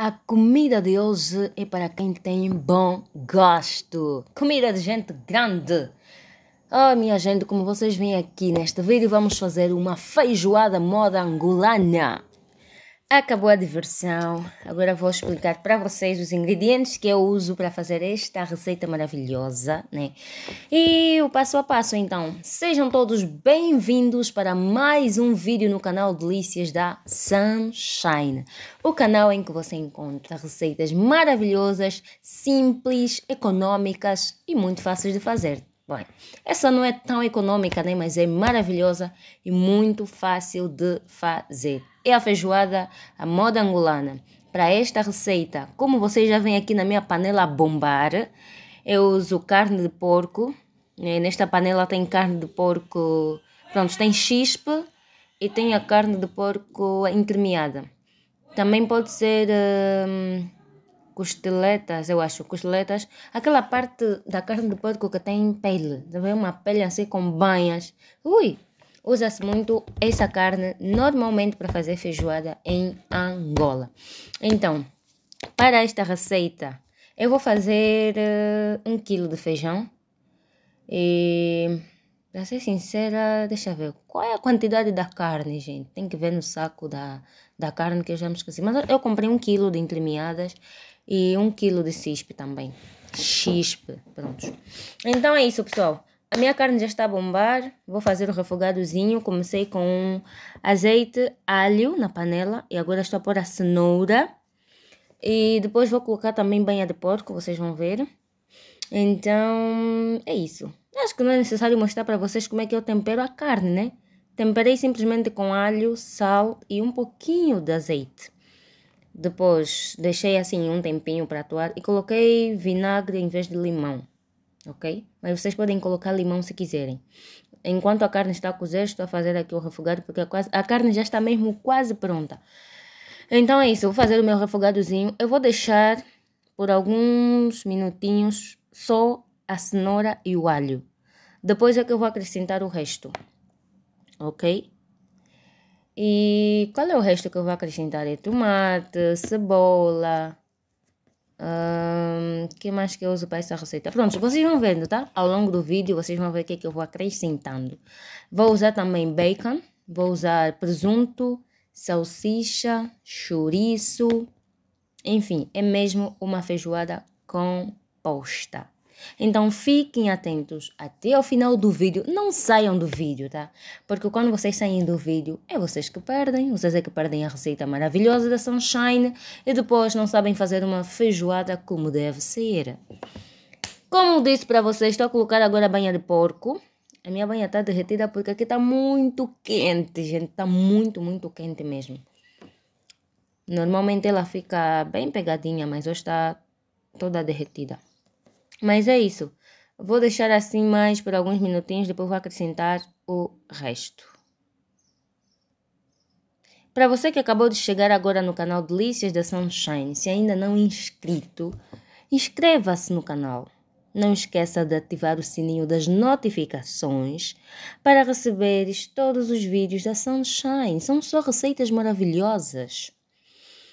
A comida de hoje é para quem tem bom gosto. Comida de gente grande. Oh, minha gente, como vocês veem aqui neste vídeo, vamos fazer uma feijoada moda angolana. Acabou a diversão. Agora vou explicar para vocês os ingredientes que eu uso para fazer esta receita maravilhosa, né? E o passo a passo, então. Sejam todos bem-vindos para mais um vídeo no canal Delícias da Sunshine. O canal em que você encontra receitas maravilhosas, simples, econômicas e muito fáceis de fazer. Bom, essa não é tão econômica, né? mas é maravilhosa e muito fácil de fazer. É a feijoada à moda angolana. Para esta receita, como vocês já vêm aqui na minha panela bombar, eu uso carne de porco. Né, nesta panela tem carne de porco, pronto, tem chispe e tem a carne de porco entremeada. Também pode ser hum, costeletas, eu acho, costeletas, aquela parte da carne de porco que tem pele, também uma pele assim com banhas. Ui! Usa-se muito essa carne normalmente para fazer feijoada em Angola. Então, para esta receita, eu vou fazer uh, um quilo de feijão e para ser sincera, deixa eu ver. Qual é a quantidade da carne, gente? Tem que ver no saco da, da carne que eu já me esqueci. Mas eu comprei um quilo de entremeadas e 1 um kg de cispe também. Xispe, pronto. Então é isso, pessoal. A minha carne já está a bombar. Vou fazer o refogadozinho. Comecei com azeite, alho na panela. E agora estou a pôr a cenoura. E depois vou colocar também banha de porco, vocês vão ver. Então, é isso. Acho que não é necessário mostrar para vocês como é que eu tempero a carne, né? Temperei simplesmente com alho, sal e um pouquinho de azeite. Depois deixei assim um tempinho para atuar e coloquei vinagre em vez de limão, ok? Mas vocês podem colocar limão se quiserem. Enquanto a carne está a cozer, estou a fazer aqui o refogado porque é quase, a carne já está mesmo quase pronta. Então é isso, vou fazer o meu refogadozinho. Eu vou deixar por alguns minutinhos só a cenoura e o alho. Depois é que eu vou acrescentar o resto, ok? E qual é o resto que eu vou acrescentar? É tomate, cebola. Hum, que mais que eu uso para essa receita? Pronto, vocês vão vendo, tá? Ao longo do vídeo vocês vão ver o que é que eu vou acrescentando. Vou usar também bacon. Vou usar presunto, salsicha, chouriço. Enfim, é mesmo uma feijoada composta. Então fiquem atentos até ao final do vídeo, não saiam do vídeo, tá? Porque quando vocês saem do vídeo, é vocês que perdem, vocês é que perdem a receita maravilhosa da Sunshine e depois não sabem fazer uma feijoada como deve ser. Como disse para vocês, estou a colocar agora a banha de porco. A minha banha está derretida porque aqui está muito quente, gente. Está muito, muito quente mesmo. Normalmente ela fica bem pegadinha, mas hoje está toda derretida. Mas é isso. Vou deixar assim mais por alguns minutinhos, depois vou acrescentar o resto. Para você que acabou de chegar agora no canal Delícias da Sunshine, se ainda não é inscrito, inscreva-se no canal. Não esqueça de ativar o sininho das notificações para receberes todos os vídeos da Sunshine. São só receitas maravilhosas.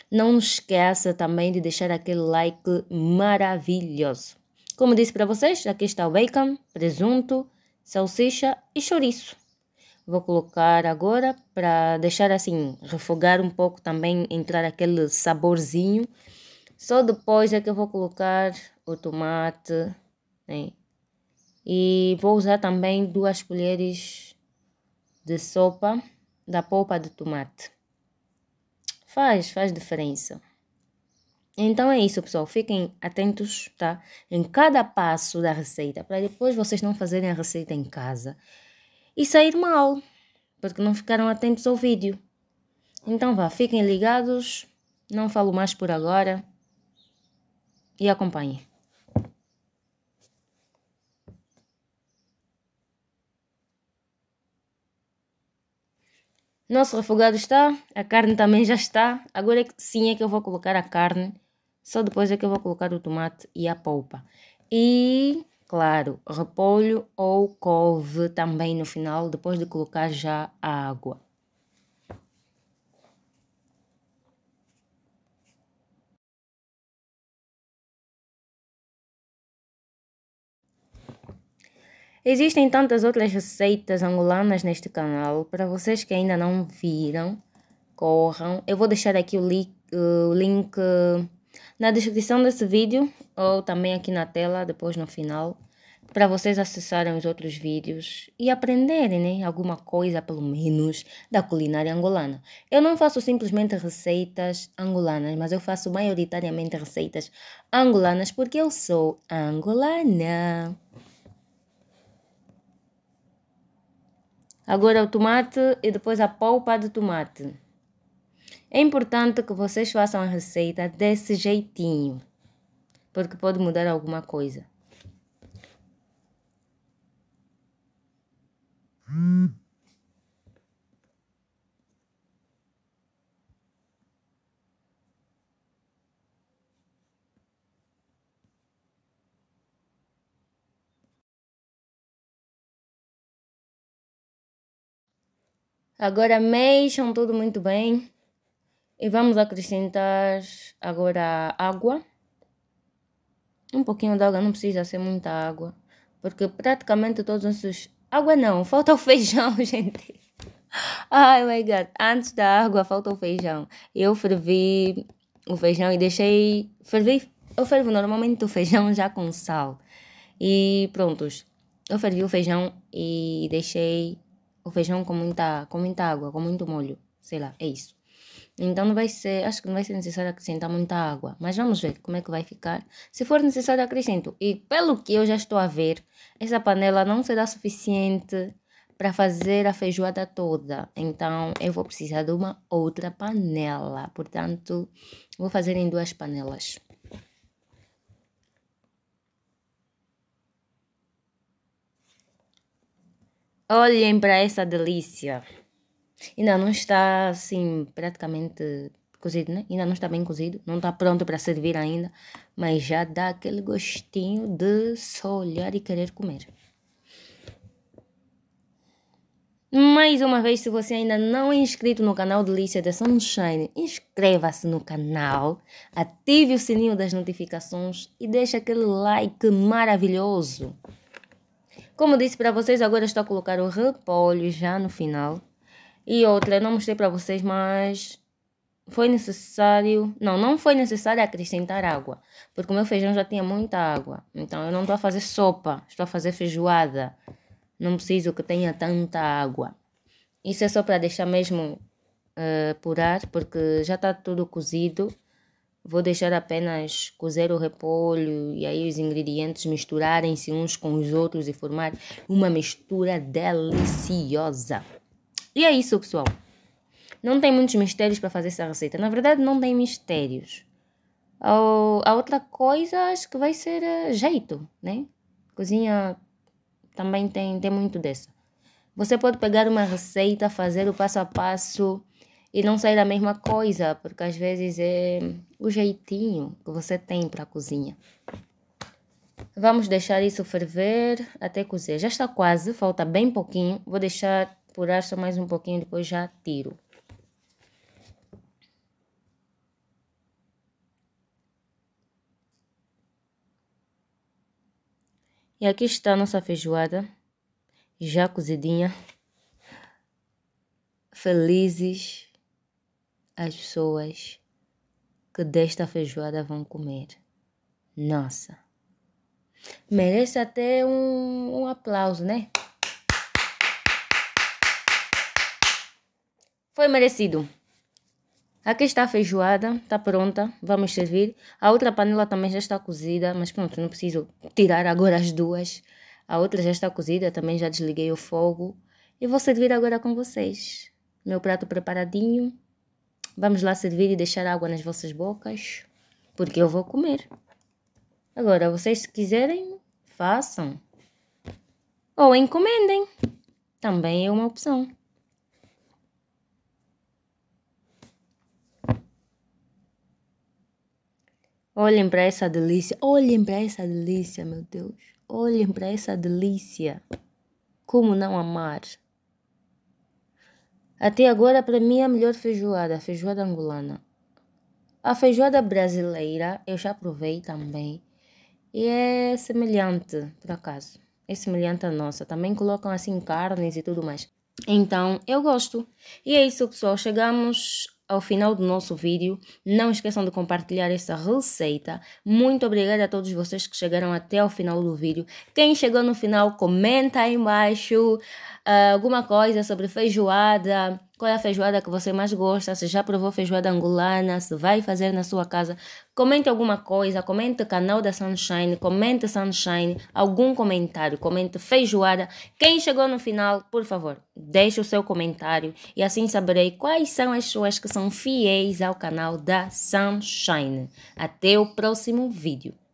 Não esqueça também de deixar aquele like maravilhoso. Como disse para vocês, aqui está o bacon, presunto, salsicha e chouriço. Vou colocar agora para deixar assim refogar um pouco também, entrar aquele saborzinho. Só depois é que eu vou colocar o tomate, né? E vou usar também duas colheres de sopa da polpa de tomate. Faz, faz diferença. Então é isso, pessoal. Fiquem atentos, tá? Em cada passo da receita, para depois vocês não fazerem a receita em casa e sair mal, porque não ficaram atentos ao vídeo. Então vá, fiquem ligados. Não falo mais por agora. E acompanhem. Nosso refogado está, a carne também já está. Agora é sim é que eu vou colocar a carne só depois é que eu vou colocar o tomate e a polpa. E, claro, repolho ou couve também no final, depois de colocar já a água. Existem tantas outras receitas angolanas neste canal. Para vocês que ainda não viram, corram. Eu vou deixar aqui o link, eh, o link na descrição desse vídeo ou também aqui na tela, depois no final, para vocês acessarem os outros vídeos e aprenderem né, alguma coisa, pelo menos, da culinária angolana. Eu não faço simplesmente receitas angolanas, mas eu faço maioritariamente receitas angolanas porque eu sou angolana. Agora o tomate e depois a polpa de tomate. É importante que vocês façam a receita desse jeitinho, porque pode mudar alguma coisa. Agora mexam tudo muito bem e vamos acrescentar agora água. Um pouquinho de água, não precisa ser muita água. Porque praticamente todos os nossos... Água não, falta o feijão, gente. Ai, oh my God. Antes da água, falta o feijão. Eu fervi o feijão e deixei... Fervi... Eu fervo normalmente o feijão já com sal. E prontos. Eu fervi o feijão e deixei o feijão com muita, com muita água, com muito molho. Sei lá, é isso. Então não vai ser, acho que não vai ser necessário acrescentar muita água, mas vamos ver como é que vai ficar. Se for necessário acrescento. E pelo que eu já estou a ver, essa panela não será suficiente para fazer a feijoada toda. Então eu vou precisar de uma outra panela. Portanto, vou fazer em duas panelas. Olhem para essa delícia! Ainda não está assim praticamente cozido, né? Ainda não está bem cozido, não está pronto para servir ainda, mas já dá aquele gostinho de só olhar e querer comer. Mais uma vez, se você ainda não é inscrito no canal Delícia da Sunshine, inscreva-se no canal, ative o sininho das notificações e deixe aquele like maravilhoso. Como disse para vocês, agora estou a colocar o repolho já no final e outra, eu não mostrei para vocês, mas foi necessário. Não, não foi necessário acrescentar água, porque o meu feijão já tinha muita água. Então eu não estou a fazer sopa, estou a fazer feijoada. Não preciso que tenha tanta água. Isso é só para deixar mesmo uh, porque já está tudo cozido. Vou deixar apenas cozer o repolho e aí os ingredientes misturarem-se uns com os outros e formar uma mistura deliciosa. E é isso, pessoal. Não tem muitos mistérios para fazer essa receita. Na verdade, não tem mistérios. A outra coisa acho que vai ser eh, jeito, né? Cozinha também tem, tem muito dessa. Você pode pegar uma receita, fazer o passo a passo e não sair a mesma coisa, porque às vezes é o jeitinho que você tem para a cozinha. Vamos deixar isso ferver até cozer. Já está quase, falta bem pouquinho. Vou deixar apurar só mais um pouquinho, depois já tiro. E aqui está a nossa feijoada, já cozidinha. Felizes as pessoas que desta feijoada vão comer. Nossa! Merece até um, um aplauso, né? Foi merecido. Aqui está a feijoada, está pronta, vamos servir. A outra panela também já está cozida, mas pronto, não preciso tirar agora as duas. A outra já está cozida, também já desliguei o fogo. E vou servir agora com vocês. Meu prato preparadinho. Vamos lá servir e deixar água nas vossas bocas, porque eu vou comer. Agora, vocês se quiserem, façam. Ou encomendem. Também é uma opção. Olhem para essa delícia. Olhem para essa delícia, meu Deus. Olhem para essa delícia. Como não amar? Até agora, para mim, é a melhor feijoada, a feijoada angolana. A feijoada brasileira eu já provei também. E é semelhante, por acaso. É semelhante à nossa. Também colocam assim carnes e tudo mais. Então, eu gosto. E é isso, pessoal. Chegamos ao final do nosso vídeo. Não esqueçam de compartilhar esta receita. Muito obrigada a todos vocês que chegaram até o final do vídeo. Quem chegou no final, comenta aí embaixo uh, alguma coisa sobre feijoada, qual é a feijoada que você mais gosta, se já provou feijoada angolana, se vai fazer na sua casa. Comente alguma coisa, comente o canal da Sunshine, comente Sunshine, algum comentário, comente feijoada. Quem chegou no final, por favor, deixe o seu comentário e assim saberei quais são as suas que são fiéis ao canal da Sunshine. Até o próximo vídeo.